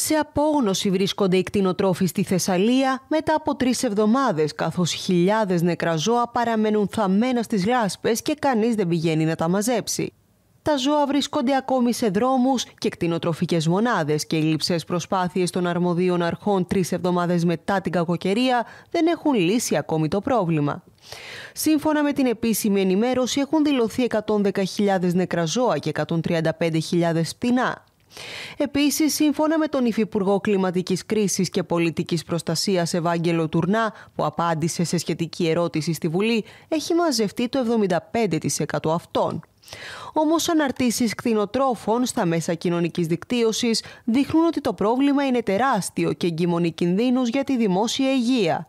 Σε απόγνωση βρίσκονται οι κτηνοτρόφοι στη Θεσσαλία μετά από τρεις εβδομάδες, καθώς χιλιάδες νεκρά ζώα παραμένουν θαμμένα στις λάσπες και κανείς δεν πηγαίνει να τα μαζέψει. Τα ζώα βρίσκονται ακόμη σε δρόμους και κτηνοτροφικές μονάδες και οι λήψε προσπάθειες των αρμοδίων αρχών τρεις εβδομάδες μετά την κακοκαιρία δεν έχουν λύσει ακόμη το πρόβλημα. Σύμφωνα με την επίσημη ενημέρωση, έχουν δηλωθεί 110.000 νεκρά ζώα και 135.000 πτηνά. Επίσης, σύμφωνα με τον Υφυπουργό Κλιματικής Κρίσης και Πολιτικής Προστασίας Ευάγγελο Τουρνά, που απάντησε σε σχετική ερώτηση στη Βουλή, έχει μαζευτεί το 75% αυτών. Όμως, αναρτήσεις κτηνοτρόφων στα μέσα κοινωνικής δικτύωσης δείχνουν ότι το πρόβλημα είναι τεράστιο και εγκυμονεί κινδύνους για τη δημόσια υγεία.